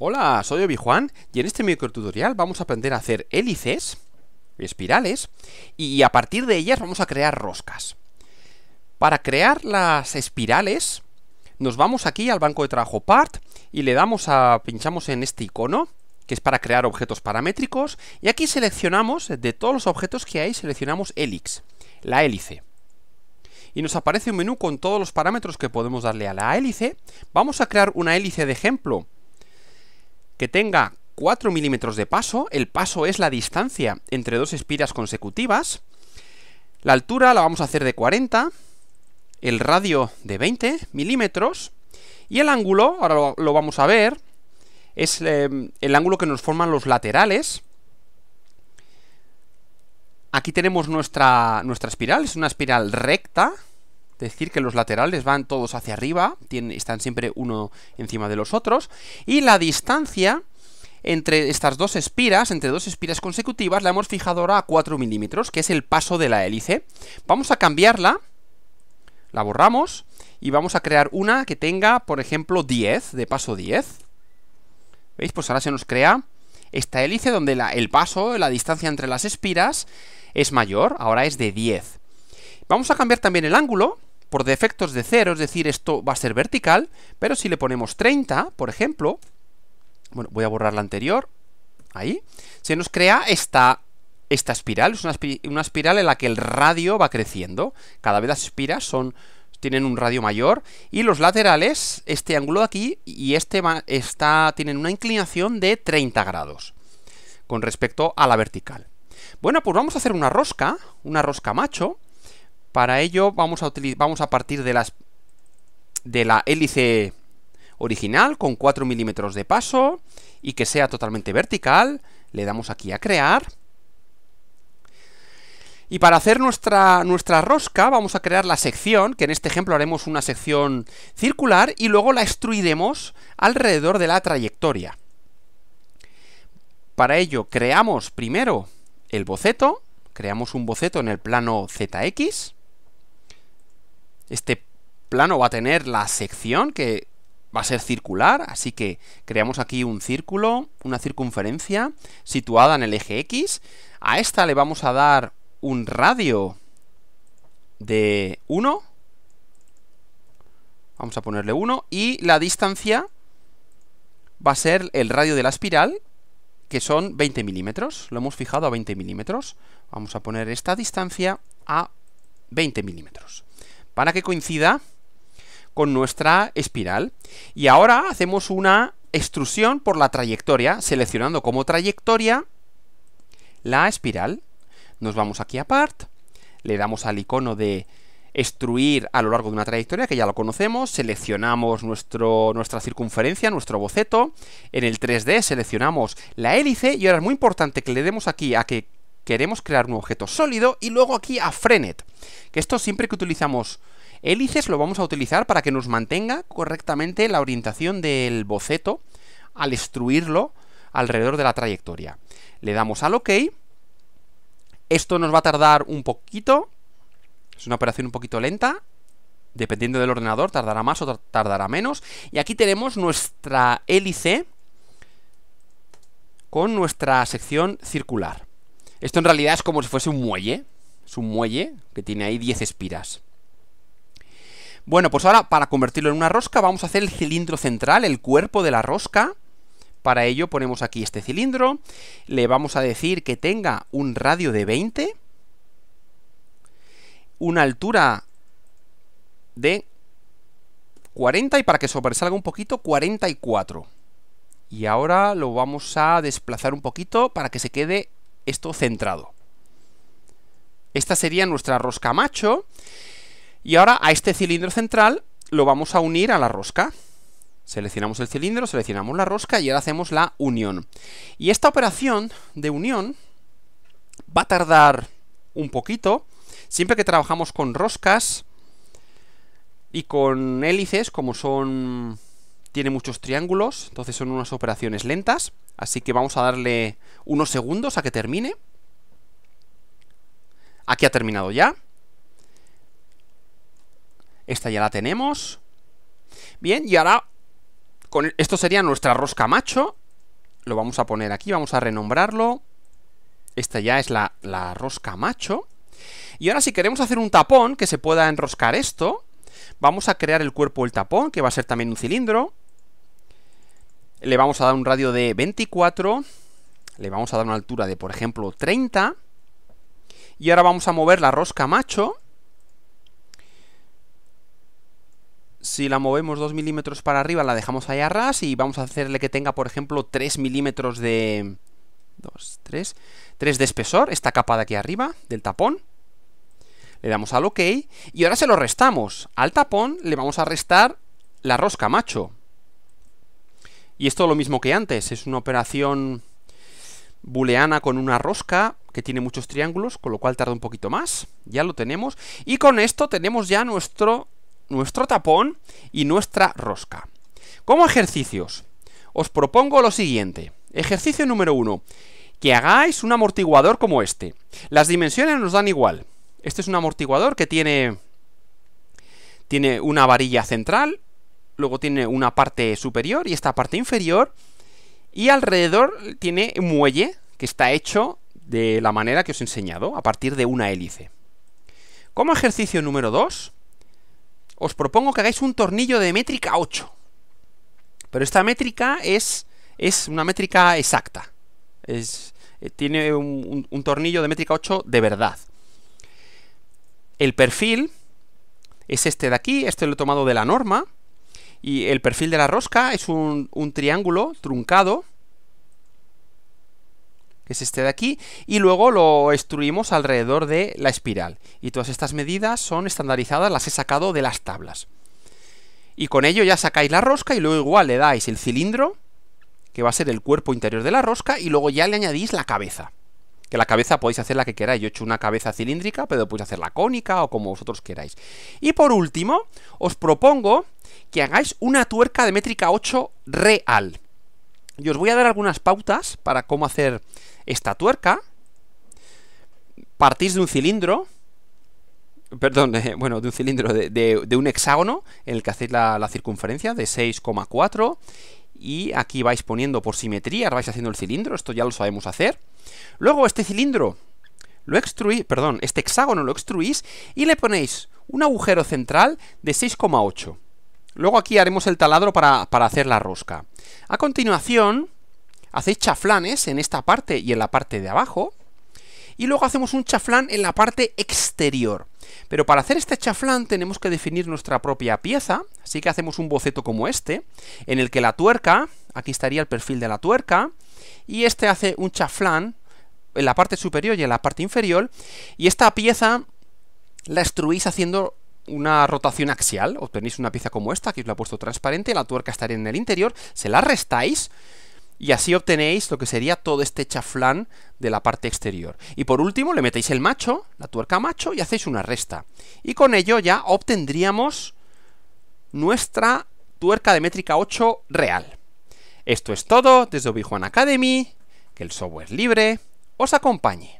Hola, soy Obi-Juan y en este micro tutorial vamos a aprender a hacer hélices, espirales, y a partir de ellas vamos a crear roscas. Para crear las espirales, nos vamos aquí al banco de trabajo Part y le damos a pinchamos en este icono, que es para crear objetos paramétricos, y aquí seleccionamos, de todos los objetos que hay, seleccionamos Helix, la hélice y nos aparece un menú con todos los parámetros que podemos darle a la hélice. Vamos a crear una hélice de ejemplo que tenga 4 milímetros de paso, el paso es la distancia entre dos espiras consecutivas, la altura la vamos a hacer de 40, el radio de 20 milímetros y el ángulo, ahora lo, vamos a ver, es em, el ángulo que nos forman los laterales. Aquí tenemos nuestra, nuestra espiral, es una espiral recta, decir que los laterales van todos hacia arriba, están siempre uno encima de los otros, y la distancia entre estas dos espiras, entre dos espiras consecutivas, la hemos fijado ahora a 4 milímetros, que es el paso de la hélice. Vamos a cambiarla, la borramos, y vamos a crear una que tenga, por ejemplo, 10, de paso 10. ¿Veis? Pues ahora se nos crea esta hélice donde el paso, la distancia entre las espiras, es mayor, ahora es de 10. Vamos a cambiar también el ángulo, por defectos de cero, es decir, esto va a ser vertical, pero si le ponemos 30, por ejemplo, bueno, voy a borrar la anterior, ahí, se nos crea esta, esta espiral, es una, espiral en la que el radio va creciendo, cada vez las espiras son, tienen un radio mayor, y los laterales, este ángulo de aquí y este está, tienen una inclinación de 30 grados con respecto a la vertical. Bueno, pues vamos a hacer una rosca, una rosca macho, para ello vamos a, partir de, la hélice original con 4 milímetros de paso y que sea totalmente vertical. Le damos aquí a crear. Y para hacer nuestra, nuestra rosca vamos a crear la sección, que en este ejemplo haremos una sección circular y luego la extruiremos alrededor de la trayectoria. Para ello creamos primero el boceto, creamos un boceto en el plano ZX este plano va a tener la sección que va a ser circular, así que creamos aquí un círculo, una circunferencia situada en el eje X. A esta le vamos a dar un radio de 1. Vamos a ponerle 1. Y la distancia va a ser el radio de la espiral, que son 20 milímetros. Lo hemos fijado a 20 milímetros. Vamos a poner esta distancia a 20 milímetros para que coincida con nuestra espiral. Y ahora hacemos una extrusión por la trayectoria, seleccionando como trayectoria la espiral. Nos vamos aquí a Part, le damos al icono de extruir a lo largo de una trayectoria, que ya lo conocemos, seleccionamos nuestro, nuestra circunferencia, nuestro boceto, en el 3D seleccionamos la hélice y ahora es muy importante que le demos aquí a que queremos crear un objeto sólido y luego aquí a Frenet, que esto siempre que utilizamos hélices lo vamos a utilizar para que nos mantenga correctamente la orientación del boceto al extruirlo alrededor de la trayectoria. Le damos al OK. Esto nos va a tardar un poquito. Es una operación un poquito lenta. Dependiendo del ordenador, tardará más o tardará menos. Y aquí tenemos nuestra hélice con nuestra sección circular. Esto en realidad es como si fuese un muelle. Es un muelle que tiene ahí 10 espiras. Bueno, pues ahora para convertirlo en una rosca vamos a hacer el cilindro central, el cuerpo de la rosca. Para ello ponemos aquí este cilindro, le vamos a decir que tenga un radio de 20, una altura de 40 y para que sobresalga un poquito 44. Y ahora lo vamos a desplazar un poquito para que se quede esto centrado. Esta sería nuestra rosca macho. Y ahora a este cilindro central lo vamos a unir a la rosca. Seleccionamos el cilindro, seleccionamos la rosca y ahora hacemos la unión. Y esta operación de unión va a tardar un poquito. Siempre que trabajamos con roscas y con hélices, como son tiene muchos triángulos, entonces son unas operaciones lentas, así que vamos a darle unos segundos a que termine. Aquí ha terminado ya. Esta ya la tenemos. Bien, y ahora con esto sería nuestra rosca macho. Lo vamos a poner aquí, vamos a renombrarlo. Esta ya es la, la rosca macho. Y ahora si queremos hacer un tapón que se pueda enroscar esto, vamos a crear el cuerpo del tapón, que va a ser también un cilindro le vamos a dar un radio de 24, le vamos a dar una altura de, por ejemplo, 30, y ahora vamos a mover la rosca macho. Si la movemos 2 milímetros para arriba, la dejamos ahí a y vamos a hacerle que tenga, por ejemplo, 3 milímetros de... 2, 3... 3 de espesor, esta capa de aquí arriba, del tapón. Le damos al OK y ahora se lo restamos. Al tapón le vamos a restar la rosca macho. Y es lo mismo que antes, es una operación booleana con una rosca que tiene muchos triángulos, con lo cual tarda un poquito más, ya lo tenemos. Y con esto tenemos ya nuestro, nuestro tapón y nuestra rosca. Como ejercicios, os propongo lo siguiente. Ejercicio número uno, que hagáis un amortiguador como este. Las dimensiones nos dan igual. Este es un amortiguador que tiene, tiene una varilla central luego tiene una parte superior y esta parte inferior, y alrededor tiene un muelle que está hecho de la manera que os he enseñado, a partir de una hélice. Como ejercicio número 2, os propongo que hagáis un tornillo de métrica 8. Pero esta métrica es, es una métrica exacta. Es, eh, tiene un, un tornillo de métrica 8 de verdad. El perfil es este de aquí, este lo he tomado de la norma, y el perfil de la rosca es un, triángulo truncado, que es este de aquí, y luego lo extruimos alrededor de la espiral. Y todas estas medidas son estandarizadas, las he sacado de las tablas. Y con ello ya sacáis la rosca y luego igual le dais el cilindro, que va a ser el cuerpo interior de la rosca, y luego ya le añadís la cabeza que la cabeza podéis hacer la que queráis. Yo he hecho una cabeza cilíndrica, pero podéis hacer la cónica o como vosotros queráis. Y por último, os propongo que hagáis una tuerca de métrica 8 real. Y os voy a dar algunas pautas para cómo hacer esta tuerca. Partís de un cilindro, perdón, bueno, de un cilindro, de, un hexágono en el que hacéis la, la circunferencia de 6,4 y aquí vais poniendo por simetría, vais haciendo el cilindro, esto ya lo sabemos hacer. Luego este cilindro lo extruís, perdón, este hexágono lo extruís y le ponéis un agujero central de 6,8. Luego aquí haremos el taladro para, para hacer la rosca. A continuación, hacéis chaflanes en esta parte y en la parte de abajo, y luego hacemos un chaflán en la parte exterior. Pero para hacer este chaflán tenemos que definir nuestra propia pieza, así que hacemos un boceto como este, en el que la tuerca, aquí estaría el perfil de la tuerca, y este hace un chaflán en la parte superior y en la parte inferior, y esta pieza la extruís haciendo una rotación axial, obtenéis una pieza como esta, aquí os la he puesto transparente, la tuerca estaría en el interior, se la restáis, y así obtenéis lo que sería todo este chaflán de la parte exterior. Y por último le metéis el macho, la tuerca macho, y hacéis una resta. Y con ello ya obtendríamos nuestra tuerca de métrica 8 real. Esto es todo desde obi Academy, que el software libre os acompañe.